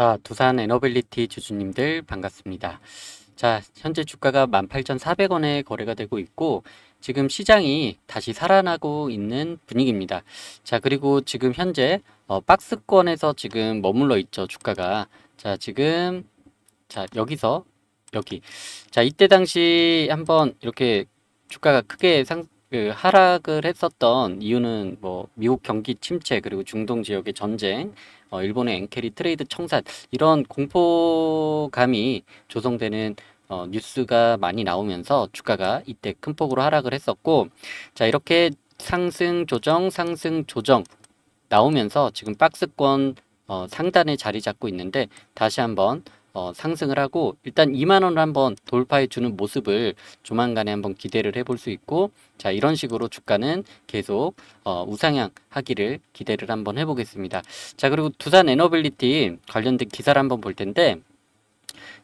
자, 두산 에너빌리티 주주님들 반갑습니다. 자, 현재 주가가 18,400원에 거래가 되고 있고 지금 시장이 다시 살아나고 있는 분위기입니다. 자, 그리고 지금 현재 어, 박스권에서 지금 머물러 있죠, 주가가. 자, 지금 자, 여기서 여기. 자, 이때 당시 한번 이렇게 주가가 크게 상그 하락을 했었던 이유는 뭐 미국 경기 침체 그리고 중동 지역의 전쟁, 어, 일본의 엔케리 트레이드 청산 이런 공포감이 조성되는 어, 뉴스가 많이 나오면서 주가가 이때 큰 폭으로 하락을 했었고 자 이렇게 상승 조정 상승 조정 나오면서 지금 박스권 어, 상단에 자리 잡고 있는데 다시 한번 어, 상승을 하고 일단 2만 원을 한번 돌파해 주는 모습을 조만간에 한번 기대를 해볼 수 있고 자 이런 식으로 주가는 계속 어, 우상향 하기를 기대를 한번 해보겠습니다. 자 그리고 두산 에너빌리티 관련된 기사를 한번 볼 텐데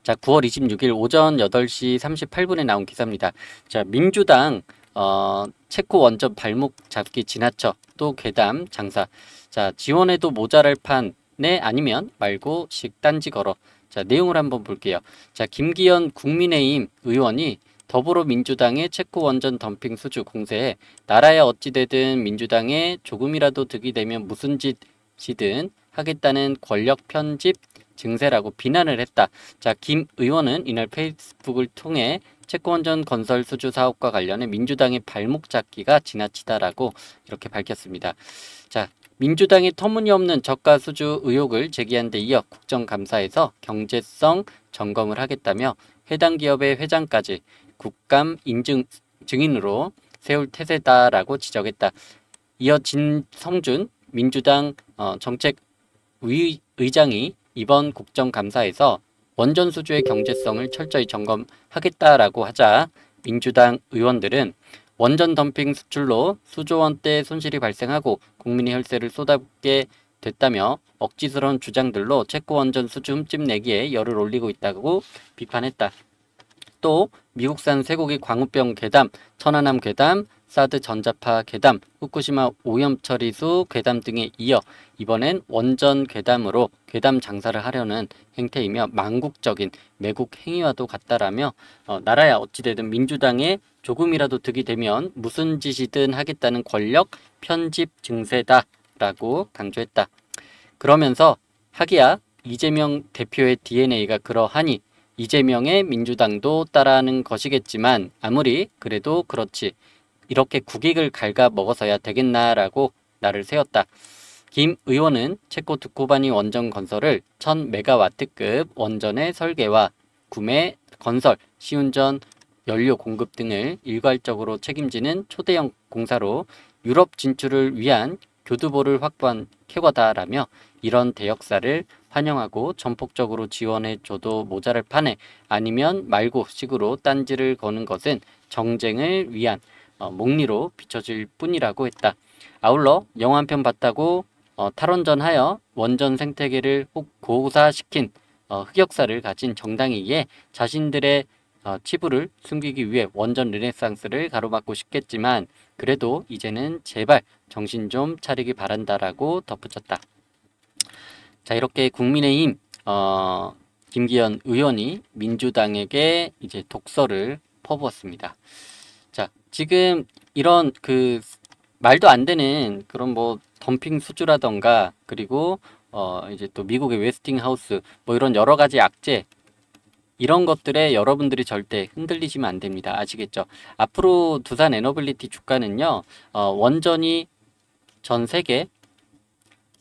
자 9월 26일 오전 8시 38분에 나온 기사입니다. 자 민주당 어, 체코 원전 발목 잡기 지나쳐 또 괴담 장사 자 지원해도 모자랄 판에 아니면 말고 식단지 걸어 자, 내용을 한번 볼게요. 자, 김기현 국민의힘 의원이 더불어민주당의 체코 원전 덤핑 수주 공세에 나라에 어찌되든 민주당에 조금이라도 득이 되면 무슨 짓이든 하겠다는 권력 편집 증세라고 비난을 했다. 자, 김 의원은 이날 페이스북을 통해 채권전 건설 수주 사업과 관련해 민주당의 발목 잡기가 지나치다라고 이렇게 밝혔습니다. 자, 민주당이 터무니없는 저가 수주 의혹을 제기한 데 이어 국정감사에서 경제성 점검을 하겠다며 해당 기업의 회장까지 국감 인증 증인으로 세울 태세다라고 지적했다. 이어 진성준 민주당 어, 정책 의장이 이번 국정감사에서 원전 수주의 경제성을 철저히 점검하겠다라고 하자 민주당 의원들은 원전 덤핑 수출로 수조 원대의 손실이 발생하고 국민의 혈세를 쏟아붓게 됐다며 억지스러운 주장들로 체코 원전 수주 흠집내기에 열을 올리고 있다고 비판했다. 또 미국산 쇠고기 광우병 괴담, 천안함 괴담, 사드 전자파 괴담, 후쿠시마 오염 처리수 괴담 등에 이어 이번엔 원전 괴담으로 괴담 장사를 하려는 행태이며 망국적인 매국 행위와도 같다라며 어, 나라야 어찌되든 민주당에 조금이라도 득이 되면 무슨 짓이든 하겠다는 권력 편집 증세다라고 강조했다. 그러면서 하기야 이재명 대표의 DNA가 그러하니 이재명의 민주당도 따라하는 것이겠지만 아무리 그래도 그렇지 이렇게 국익을 갉아 먹어서야 되겠나라고 나를 세웠다. 김 의원은 체코 두코바니 원전 건설을 1000메가와트급 원전의 설계와 구매, 건설, 시운전, 연료 공급 등을 일괄적으로 책임지는 초대형 공사로 유럽 진출을 위한 교두보를 확보한 캐거다라며 이런 대역사를 환영하고 전폭적으로 지원해줘도 모자를 판네 아니면 말고 식으로 딴지를 거는 것은 정쟁을 위한 어, 목리로 비춰질 뿐이라고 했다. 아울러 영화 한편 봤다고 어, 탈원전하여 원전 생태계를 고사시킨 어, 흑역사를 가진 정당에 의해 자신들의 어, 치부를 숨기기 위해 원전 르네상스를 가로막고 싶겠지만 그래도 이제는 제발 정신 좀 차리기 바란다라고 덧붙였다. 자 이렇게 국민의힘 어, 김기현 의원이 민주당에게 이제 독서를 퍼부었습니다. 자, 지금 이런 그 말도 안 되는 그런 뭐 덤핑 수주라던가 그리고 어 이제 또 미국의 웨스팅하우스 뭐 이런 여러 가지 악재 이런 것들에 여러분들이 절대 흔들리시면 안 됩니다. 아시겠죠? 앞으로 두산 에너빌리티 주가는요. 어 원전이 전 세계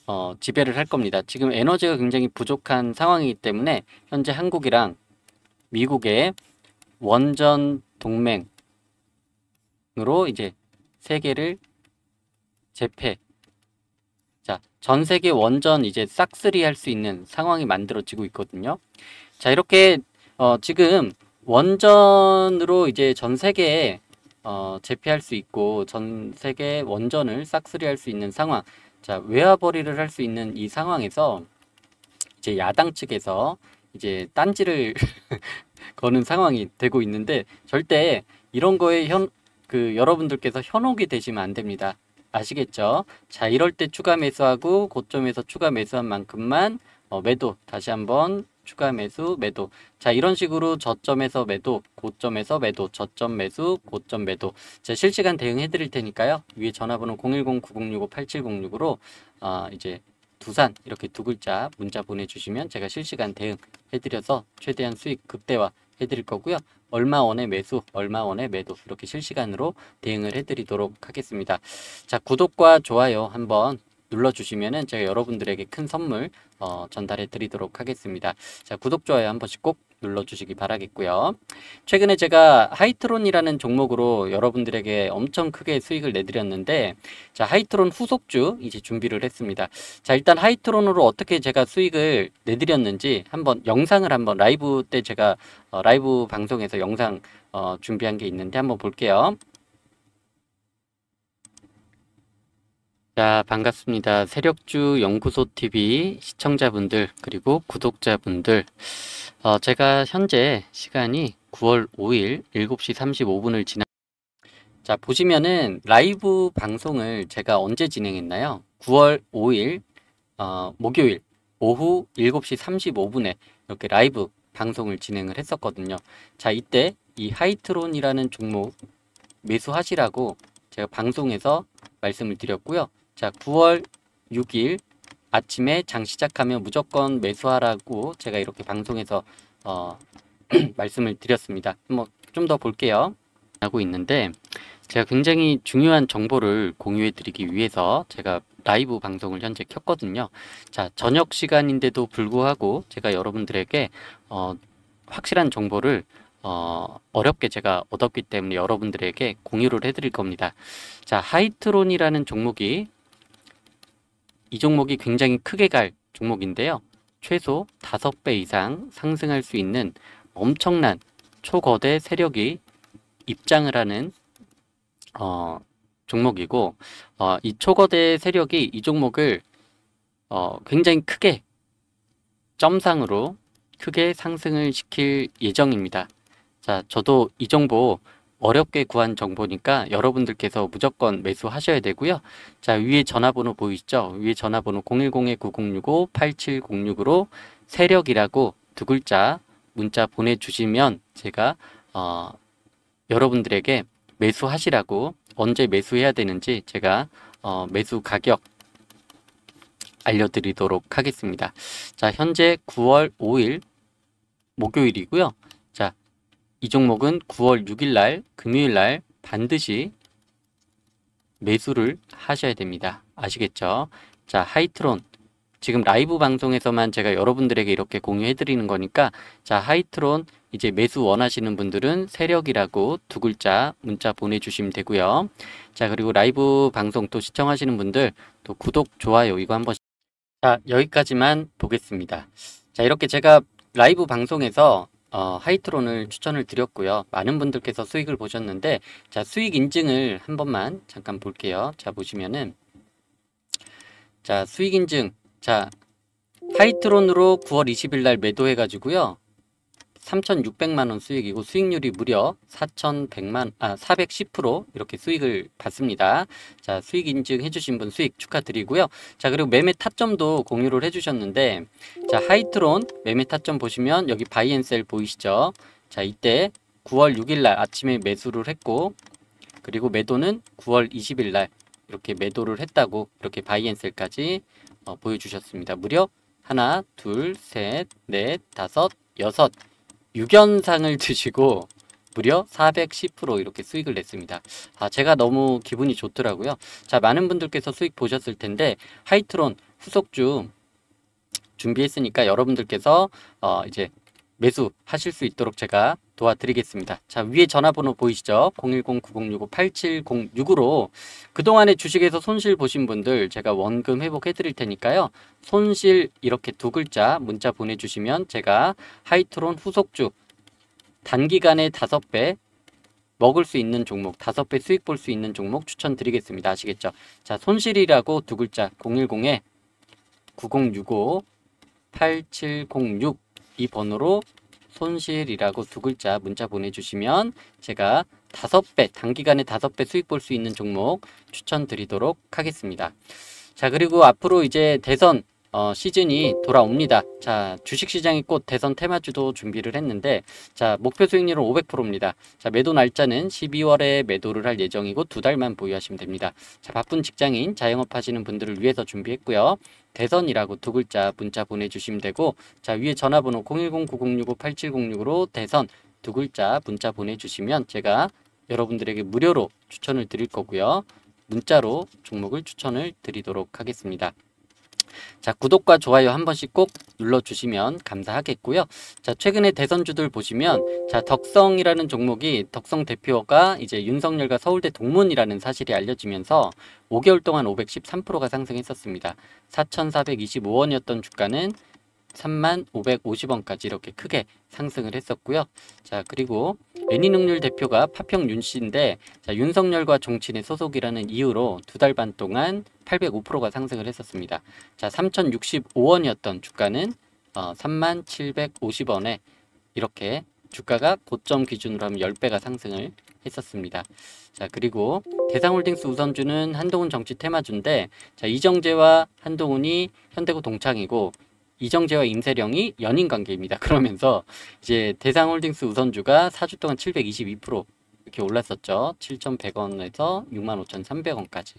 어 지배를 할 겁니다. 지금 에너지가 굉장히 부족한 상황이기 때문에 현재 한국이랑 미국의 원전 동맹 으로 이제 세계를 재패 자, 전 세계 원전 이제 싹쓸이 할 수 있는 상황이 만들어지고 있거든요. 자, 이렇게 어, 지금 원전으로 이제 전 세계에 어, 재패할 수 있고 전 세계 원전을 싹쓸이 할 수 있는 상황 자, 외화벌이를 할 수 있는 이 상황에서 이제 야당 측에서 이제 딴지를 거는 상황이 되고 있는데 절대 이런 거에 현, 그 여러분들께서 현혹이 되시면 안 됩니다. 아시겠죠? 자 이럴 때 추가 매수하고 고점에서 추가 매수한 만큼만 어, 매도 다시 한번 추가 매수 매도 자 이런 식으로 저점에서 매도 고점에서 매도 저점 매수 고점 매도 제 실시간 대응해 드릴 테니까요 위에 전화번호 010-9065-8706으로 어, 이제 두산 이렇게 두 글자 문자 보내주시면 제가 실시간 대응해 드려서 최대한 수익 극대화 해드릴 거고요. 얼마 원의 매수, 얼마 원의 매도 이렇게 실시간으로 대응을 해드리도록 하겠습니다. 자 구독과 좋아요 한번 눌러주시면 제가 여러분들에게 큰 선물 어, 전달해 드리도록 하겠습니다. 자 구독, 좋아요 한 번씩 꼭 눌러주시기 바라겠고요. 최근에 제가 하이트론이라는 종목으로 여러분들에게 엄청 크게 수익을 내드렸는데 자 하이트론 후속주 이제 준비를 했습니다. 자 일단 하이트론으로 어떻게 제가 수익을 내드렸는지 한번 영상을 한번 라이브 때 제가 어, 라이브 방송에서 영상 어, 준비한 게 있는데 한번 볼게요. 자, 반갑습니다. 세력주 연구소 TV 시청자분들, 그리고 구독자분들. 어, 제가 현재 시간이 9월 5일 7시 35분을 지나 자 보시면은 라이브 방송을 제가 언제 진행했나요? 9월 5일 어, 목요일 오후 7시 35분에 이렇게 라이브 방송을 진행을 했었거든요. 자 이때 이 하이트론이라는 종목 매수하시라고 제가 방송에서 말씀을 드렸고요. 자 9월 6일 아침에 장 시작하면 무조건 매수하라고 제가 이렇게 방송에서 어, 말씀을 드렸습니다. 뭐 좀 더 볼게요. 하고 있는데 제가 굉장히 중요한 정보를 공유해 드리기 위해서 제가 라이브 방송을 현재 켰거든요. 자, 저녁 시간인데도 불구하고 제가 여러분들에게 어, 확실한 정보를 어, 어렵게 제가 얻었기 때문에 여러분들에게 공유를 해드릴 겁니다. 자, 하이트론이라는 종목이 이 종목이 굉장히 크게 갈 종목인데요. 최소 5배 이상 상승할 수 있는 엄청난 초거대 세력이 입장을 하는 어, 종목이고 어, 이 초거대 세력이 이 종목을 어, 굉장히 크게 점상으로 크게 상승을 시킬 예정입니다. 자, 저도 이 정보 어렵게 구한 정보니까 여러분들께서 무조건 매수하셔야 되고요. 자 위에 전화번호 보이시죠? 위에 전화번호 010-9065-8706으로 세력이라고 두 글자 문자 보내주시면 제가 어, 여러분들에게 매수하시라고 언제 매수해야 되는지 제가 어, 매수 가격 알려드리도록 하겠습니다. 자 현재 9월 5일 목요일이고요. 자이 종목은 9월 6일 날 금요일 날 반드시 매수를 하셔야 됩니다. 아시겠죠? 자, 하이트론 지금 라이브 방송에서만 제가 여러분들에게 이렇게 공유해 드리는 거니까 자, 하이트론 이제 매수 원하시는 분들은 세력이라고 두 글자 문자 보내주시면 되고요. 자 그리고 라이브 방송 또 시청하시는 분들 또 구독 좋아요 이거 한번 자 여기까지만 보겠습니다. 자 이렇게 제가 라이브 방송에서 어, 하이트론을 추천을 드렸고요. 많은 분들께서 수익을 보셨는데 자 수익 인증을 한 번만 잠깐 볼게요. 자 보시면은 자 수익 인증 자 하이트론으로 9월 20일 날 매도해가지고요. 3,600만 원 수익이고 수익률이 무려 4,100만 아410% 이렇게 수익을 받습니다. 자, 수익 인증해 주신 분 수익 축하드리고요. 자, 그리고 매매 타점도 공유를 해 주셨는데 자, 하이트론 매매 타점 보시면 여기 바이앤셀 보이시죠? 자, 이때 9월 6일 날 아침에 매수를 했고 그리고 매도는 9월 20일 날 이렇게 매도를 했다고 이렇게 바이앤셀까지 어, 보여주셨습니다. 무려 하나, 둘, 셋, 넷, 다섯, 여섯 6연상을 드시고 무려 410% 이렇게 수익을 냈습니다. 아, 제가 너무 기분이 좋더라고요. 자, 많은 분들께서 수익 보셨을 텐데 하이트론 후속주 준비했으니까 여러분들께서 어, 이제 매수하실 수 있도록 제가 도와드리겠습니다. 자 위에 전화번호 보이시죠? 0 1 0 9 0 6 5 8 7 0 6으로 그동안에 주식에서 손실 보신 분들 제가 원금 회복해드릴 테니까요. 손실 이렇게 두 글자 문자 보내주시면 제가 하이트론 후속주 단기간에 5배 먹을 수 있는 종목, 5배 수익 볼 수 있는 종목 추천드리겠습니다. 아시겠죠? 자 손실이라고 두 글자 010-9065-8706이 번호로 손실이라고 두 글자 문자 보내주시면 제가 다섯 배 단기간에 다섯 배 수익 볼 수 있는 종목 추천드리도록 하겠습니다. 자 그리고 앞으로 이제 대선 어, 시즌이 돌아옵니다. 자, 주식시장의 꽃 대선 테마주도 준비를 했는데 자, 목표 수익률은 500%입니다. 자, 매도 날짜는 12월에 매도를 할 예정이고 두 달만 보유하시면 됩니다. 자, 바쁜 직장인, 자영업 하시는 분들을 위해서 준비했고요. 대선이라고 두 글자 문자 보내주시면 되고 자, 위에 전화번호 010-9065-8706으로 대선 두 글자 문자 보내주시면 제가 여러분들에게 무료로 추천을 드릴 거고요. 문자로 종목을 추천을 드리도록 하겠습니다. 자, 구독과 좋아요 한 번씩 꼭 눌러주시면 감사하겠고요. 자, 최근에 대선주들 보시면 자, 덕성이라는 종목이 덕성 대표가 이제 윤석열과 서울대 동문이라는 사실이 알려지면서 5개월 동안 513%가 상승했었습니다. 4,425원이었던 주가는 3만 550원까지 이렇게 크게 상승을 했었고요. 자 그리고 애니능률 대표가 파평 윤씨인데 자, 윤석열과 종친의 소속이라는 이유로 두 달 반 동안 805%가 상승을 했었습니다. 자 3,065원이었던 주가는 어, 3만 750원에 이렇게 주가가 고점 기준으로 하면 10배가 상승을 했었습니다. 자 그리고 대상홀딩스 우선주는 한동훈 정치 테마주인데 자 이정재와 한동훈이 현대고 동창이고 이정재와 임세령이 연인 관계입니다. 그러면서 이제 대상홀딩스 우선주가 4주 동안 722% 이렇게 올랐었죠. 7,100원에서 65,300원까지.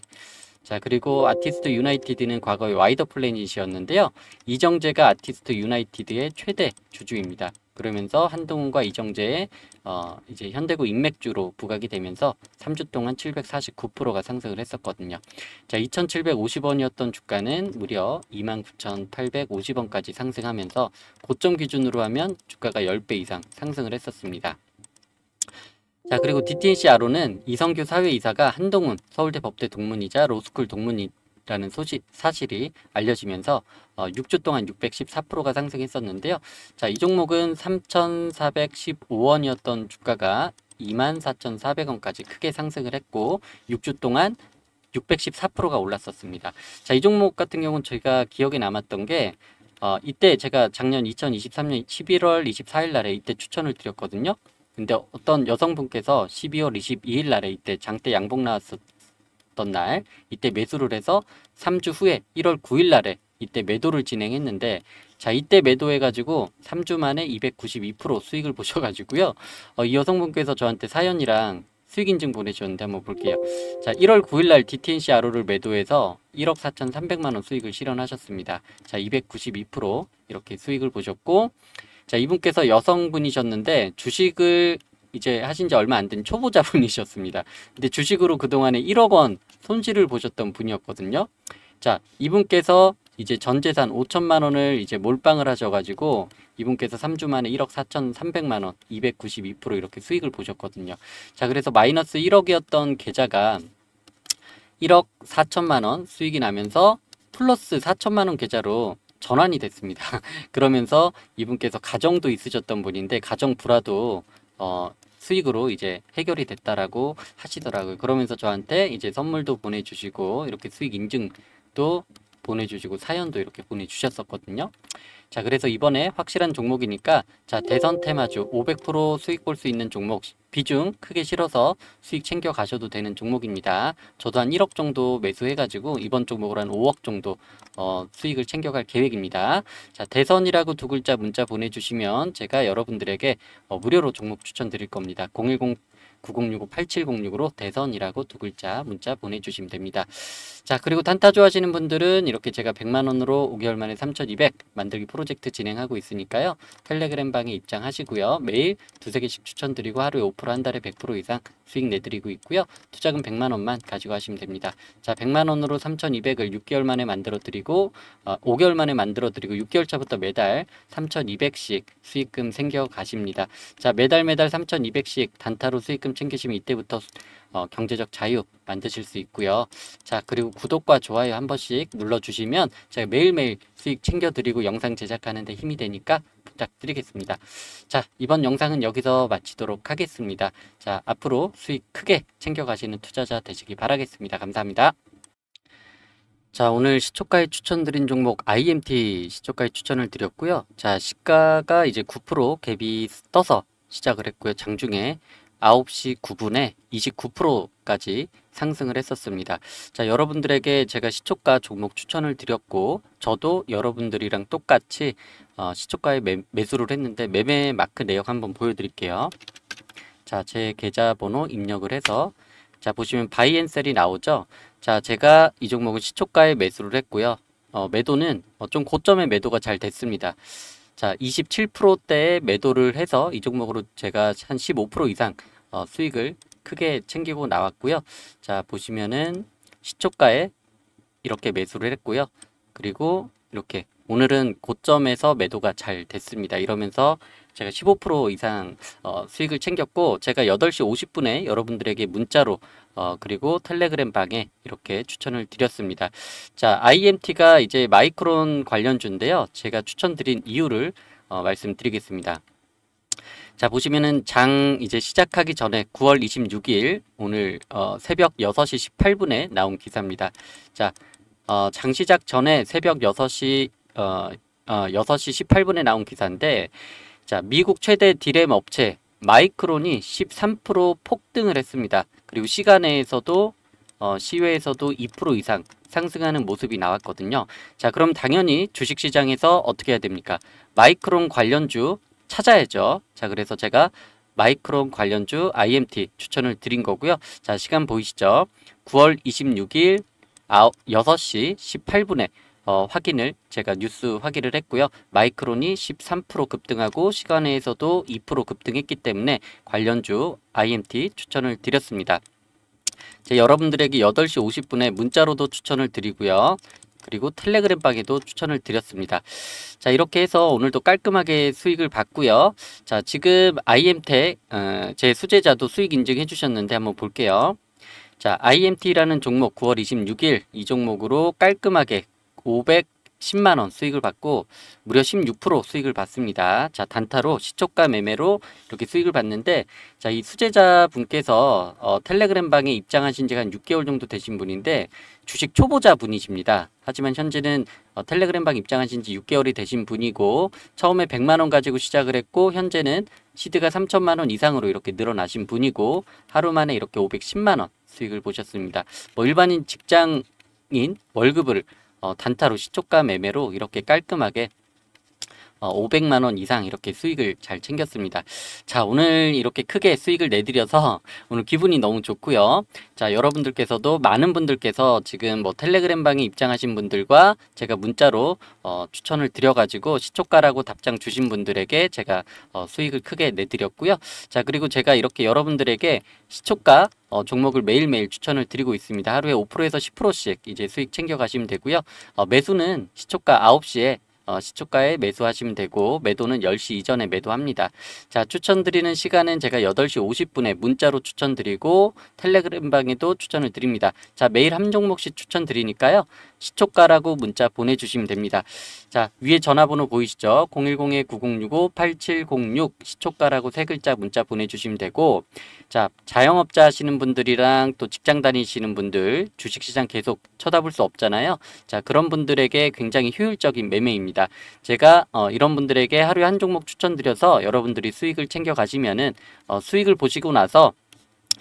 자 그리고 아티스트 유나이티드는 과거에 와이더 플래닛이었는데요. 이정재가 아티스트 유나이티드의 최대 주주입니다. 그러면서 한동훈과 이정재의 어 이제 현대구 인맥주로 부각이 되면서 3주 동안 749%가 상승을 했었거든요. 자, 2,750원이었던 주가는 무려 29,850원까지 상승하면서 고점 기준으로 하면 주가가 10배 이상 상승을 했었습니다. 자 그리고 DTNC 아로는 이성규 사회이사가 한동훈 서울대 법대 동문이자 로스쿨 동문이 라는 소식, 사실이 알려지면서 어, 6주 동안 614%가 상승했었는데요. 자, 이 종목은 3,415원이었던 주가가 24,400원까지 크게 상승을 했고 6주 동안 614%가 올랐었습니다. 자, 이 종목 같은 경우는 저희가 기억에 남았던 게 어, 이때 제가 작년 2023년 11월 24일 날에 이때 추천을 드렸거든요. 근데 어떤 여성분께서 12월 22일 날에 이때 장대 양봉 나왔었 나왔날 이때 매수를 해서 3주 후에 1월 9일 날에 이때 매도를 진행했는데 자 이때 매도해가지고 3주 만에 292% 수익을 보셔가지고요 어, 이 여성분께서 저한테 사연이랑 수익인증 보내주셨는데 한번 볼게요 자 1월 9일날 DTNC RO를 매도해서 1억 4,300만원 수익을 실현하셨습니다 자 292% 이렇게 수익을 보셨고 자 이분께서 여성분이셨는데 주식을 이제 하신 지 얼마 안 된 초보자분이셨습니다. 근데 주식으로 그동안에 1억 원 손실을 보셨던 분이었거든요. 자, 이분께서 이제 전 재산 5천만 원을 이제 몰빵을 하셔가지고 이분께서 3주 만에 1억 4천3백만 원, 292% 이렇게 수익을 보셨거든요. 자, 그래서 마이너스 1억이었던 계좌가 1억 4천만 원 수익이 나면서 플러스 4천만 원 계좌로 전환이 됐습니다. 그러면서 이분께서 가정도 있으셨던 분인데 가정 불화도 어, 수익으로 이제 해결이 됐다라고 하시더라고요. 그러면서 저한테 이제 선물도 보내주시고 이렇게 수익 인증도 보내주시고 사연도 이렇게 보내주셨었거든요. 자 그래서 이번에 확실한 종목이니까 자 대선 테마주 500% 수익 볼 수 있는 종목 비중 크게 실어서 수익 챙겨 가셔도 되는 종목입니다. 저도 한 1억 정도 매수해가지고 이번 종목으로 한 5억 정도 어, 수익을 챙겨갈 계획입니다. 자 대선이라고 두 글자 문자 보내주시면 제가 여러분들에게 어, 무료로 종목 추천드릴 겁니다. 010 9065-8706으로 대선이라고 두 글자 문자 보내주시면 됩니다. 자 그리고 단타 좋아하시는 분들은 이렇게 제가 100만원으로 5개월 만에 3200 만들기 프로젝트 진행하고 있으니까요. 텔레그램 방에 입장하시고요. 매일 두세 개씩 추천드리고 하루에 5%한 달에 100% 이상 수익 내드리고 있고요. 투자금 100만원만 가지고 하시면 됩니다. 자 100만원으로 3200을 6개월 만에 만들어 드리고 어, 5개월 만에 만들어 드리고 6개월 차부터 매달 3200씩 수익금 생겨 가십니다. 자 매달 매달 3200씩 단타로 수익금 챙기시면 이때부터 어, 경제적 자유 만드실 수 있고요. 자 그리고 구독과 좋아요 한 번씩 눌러주시면 제가 매일매일 수익 챙겨드리고 영상 제작하는 데 힘이 되니까 부탁드리겠습니다. 자 이번 영상은 여기서 마치도록 하겠습니다. 자 앞으로 수익 크게 챙겨가시는 투자자 되시기 바라겠습니다. 감사합니다. 자 오늘 시초가에 추천드린 종목 IMT 시초가에 추천을 드렸고요. 자 시가가 이제 9% 갭이 떠서 시작을 했고요. 장중에 9시 9분에 29%까지 상승을 했었습니다. 자, 여러분들에게 제가 시초가 종목 추천을 드렸고 저도 여러분들이랑 똑같이 어, 시초가에 매, 매수를 했는데 매매 마크 내역 한번 보여드릴게요. 자, 제 계좌번호 입력을 해서 자, 보시면 바이앤셀이 나오죠. 자, 제가 이 종목은 시초가에 매수를 했고요. 어, 매도는 어, 좀 고점의 매도가 잘 됐습니다. 자, 27%대에 매도를 해서 이 종목으로 제가 한 15% 이상 어, 수익을 크게 챙기고 나왔고요. 자, 보시면은 시초가에 이렇게 매수를 했고요. 그리고 이렇게 오늘은 고점에서 매도가 잘 됐습니다. 이러면서 제가 15% 이상 어, 수익을 챙겼고 제가 8시 50분에 여러분들에게 문자로 어, 그리고 텔레그램 방에 이렇게 추천을 드렸습니다. 자, IMT가 이제 마이크론 관련주인데요. 제가 추천드린 이유를 어, 말씀드리겠습니다. 자, 보시면은 장 이제 시작하기 전에 9월 26일 오늘 어, 새벽 6시 18분에 나온 기사입니다. 자, 어, 장 시작 전에 새벽 6시 어, 어, 6시 18분에 나온 기사인데 자, 미국 최대 디램 업체 마이크론이 13% 폭등을 했습니다. 그리고 시간에서도 어, 시외에서도 2% 이상 상승하는 모습이 나왔거든요. 자 그럼 당연히 주식시장에서 어떻게 해야 됩니까? 마이크론 관련주 찾아야죠. 자 그래서 제가 마이크론 관련주 IMT 추천을 드린 거고요. 자 시간 보이시죠? 9월 26일 6시 18분에 어, 확인을 제가 뉴스 확인을 했고요. 마이크론이 13% 급등하고 시간에서도 2% 급등했기 때문에 관련주 IMT 추천을 드렸습니다. 제 여러분들에게 8시 50분에 문자로도 추천을 드리고요. 그리고 텔레그램 방에도 추천을 드렸습니다. 자 이렇게 해서 오늘도 깔끔하게 수익을 봤고요. 자 지금 IM텍 어, 제 수제자도 수익 인증해 주셨는데 한번 볼게요. 자 IMT라는 종목 9월 26일 이 종목으로 깔끔하게 510만원 수익을 받고 무려 16% 수익을 받습니다. 자, 단타로 시초가 매매로 이렇게 수익을 받는데 자, 이 수제자 분께서 어, 텔레그램 방에 입장하신 지가 한 6개월 정도 되신 분인데 주식 초보자 분이십니다. 하지만 현재는 어, 텔레그램 방 입장하신 지 6개월이 되신 분이고 처음에 100만 원 가지고 시작을 했고 현재는 시드가 3천만 원 이상으로 이렇게 늘어나신 분이고 하루 만에 이렇게 510만 원 수익을 보셨습니다. 뭐 일반인 직장인 월급을 어, 단타로 시초가 매매로 이렇게 깔끔하게 500만 어, 원 이상 이렇게 수익을 잘 챙겼습니다. 자 오늘 이렇게 크게 수익을 내드려서 오늘 기분이 너무 좋고요. 자 여러분들께서도 많은 분들께서 지금 뭐 텔레그램 방에 입장하신 분들과 제가 문자로 어, 추천을 드려가지고 시초가라고 답장 주신 분들에게 제가 어, 수익을 크게 내드렸고요. 자 그리고 제가 이렇게 여러분들에게 시초가 어, 종목을 매일매일 추천을 드리고 있습니다. 하루에 5%에서 10%씩 이제 수익 챙겨가시면 되고요. 어, 매수는 시초가 9시에 어, 시초가에 매수하시면 되고 매도는 10시 이전에 매도합니다. 자 추천드리는 시간은 제가 8시 50분에 문자로 추천드리고 텔레그램방에도 추천을 드립니다. 자 매일 한 종목씩 추천드리니까요. 시초가라고 문자 보내주시면 됩니다. 자 위에 전화번호 보이시죠? 010-9065-8706 시초가라고 세 글자 문자 보내주시면 되고 자 자영업자 하시는 분들이랑 또 직장 다니시는 분들 주식시장 계속 쳐다볼 수 없잖아요. 자 그런 분들에게 굉장히 효율적인 매매입니다. 있습니다. 제가 어, 이런 분들에게 하루에 한 종목 추천드려서 여러분들이 수익을 챙겨 가시면은 어, 수익을 보시고 나서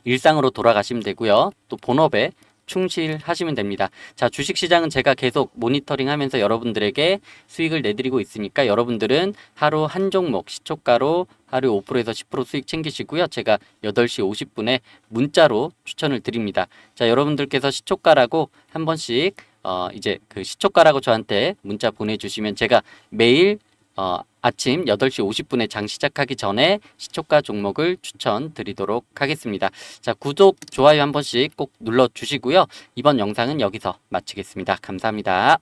일상으로 돌아가시면 되고요. 또 본업에 충실하시면 됩니다. 자, 주식시장은 제가 계속 모니터링 하면서 여러분들에게 수익을 내드리고 있으니까 여러분들은 하루 한 종목 시초가로 하루 5%에서 10% 수익 챙기시고요. 제가 8시 50분에 문자로 추천을 드립니다. 자, 여러분들께서 시초가라고 한 번씩 어, 이제 그 시초가라고 저한테 문자 보내주시면 제가 매일 어, 아침 8시 50분에 장 시작하기 전에 시초가 종목을 추천드리도록 하겠습니다. 자, 구독, 좋아요 한 번씩 꼭 눌러주시고요. 이번 영상은 여기서 마치겠습니다. 감사합니다.